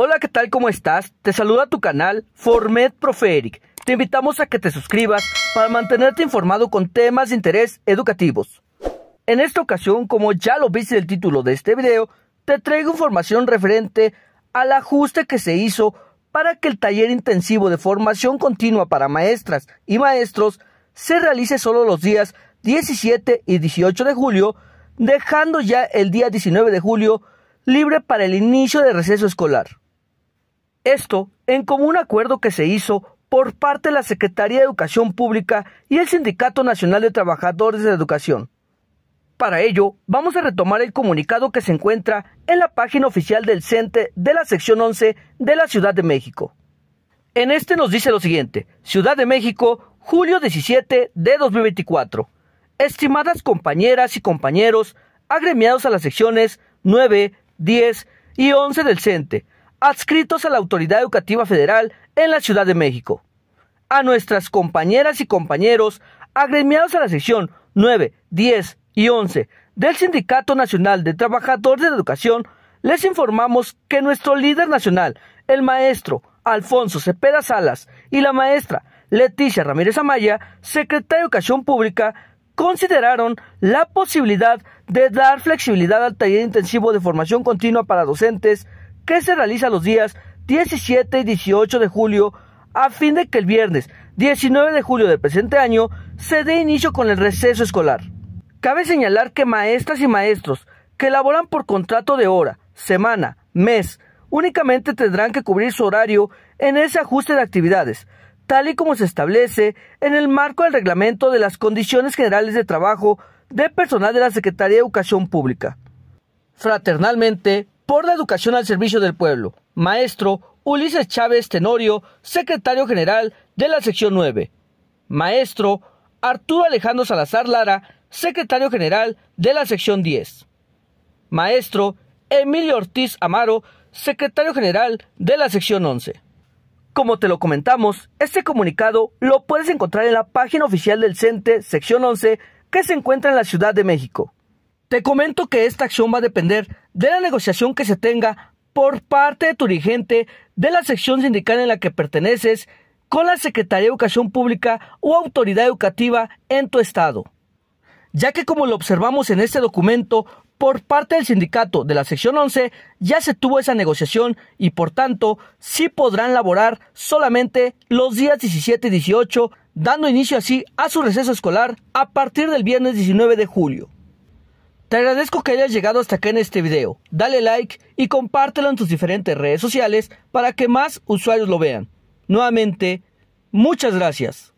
Hola, ¿qué tal? ¿Cómo estás? Te saluda tu canal Formed Proferic. Te invitamos a que te suscribas para mantenerte informado con temas de interés educativos. En esta ocasión, como ya lo viste el título de este video, te traigo información referente al ajuste que se hizo para que el taller intensivo de formación continua para maestras y maestros se realice solo los días 17 y 18 de julio, dejando ya el día 19 de julio libre para el inicio de receso escolar. Esto en común acuerdo que se hizo por parte de la Secretaría de Educación Pública y el Sindicato Nacional de Trabajadores de Educación. Para ello, vamos a retomar el comunicado que se encuentra en la página oficial del CENTE de la sección 11 de la Ciudad de México. En este nos dice lo siguiente, Ciudad de México, julio 17 de 2024. Estimadas compañeras y compañeros, agremiados a las secciones 9, 10 y 11 del CENTE, adscritos a la Autoridad Educativa Federal en la Ciudad de México. A nuestras compañeras y compañeros agremiados a la sección 9, 10 y 11 del Sindicato Nacional de Trabajadores de la Educación, les informamos que nuestro líder nacional, el maestro Alfonso Cepeda Salas, y la maestra Leticia Ramírez Amaya, secretaria de Educación Pública, consideraron la posibilidad de dar flexibilidad al taller intensivo de formación continua para docentes que se realiza los días 17 y 18 de julio a fin de que el viernes 19 de julio del presente año se dé inicio con el receso escolar. Cabe señalar que maestras y maestros que laboran por contrato de hora, semana, mes, únicamente tendrán que cubrir su horario en ese ajuste de actividades, tal y como se establece en el marco del reglamento de las condiciones generales de trabajo de personal de la Secretaría de Educación Pública. Fraternalmente, por la educación al servicio del pueblo. Maestro Ulises Chávez Tenorio, secretario general de la sección 9. Maestro Arturo Alejandro Salazar Lara, secretario general de la sección 10. Maestro Emilio Ortiz Amaro, secretario general de la sección 11. Como te lo comentamos, este comunicado lo puedes encontrar en la página oficial del CENTE, sección 11, que se encuentra en la Ciudad de México. Te comento que esta acción va a depender de la negociación que se tenga por parte de tu dirigente de la sección sindical en la que perteneces con la Secretaría de Educación Pública o autoridad educativa en tu estado. Ya que como lo observamos en este documento, por parte del sindicato de la sección 11 ya se tuvo esa negociación y por tanto sí podrán laborar solamente los días 17 y 18, dando inicio así a su receso escolar a partir del viernes 19 de julio. Te agradezco que hayas llegado hasta acá en este video. Dale like y compártelo en tus diferentes redes sociales para que más usuarios lo vean. Nuevamente, muchas gracias.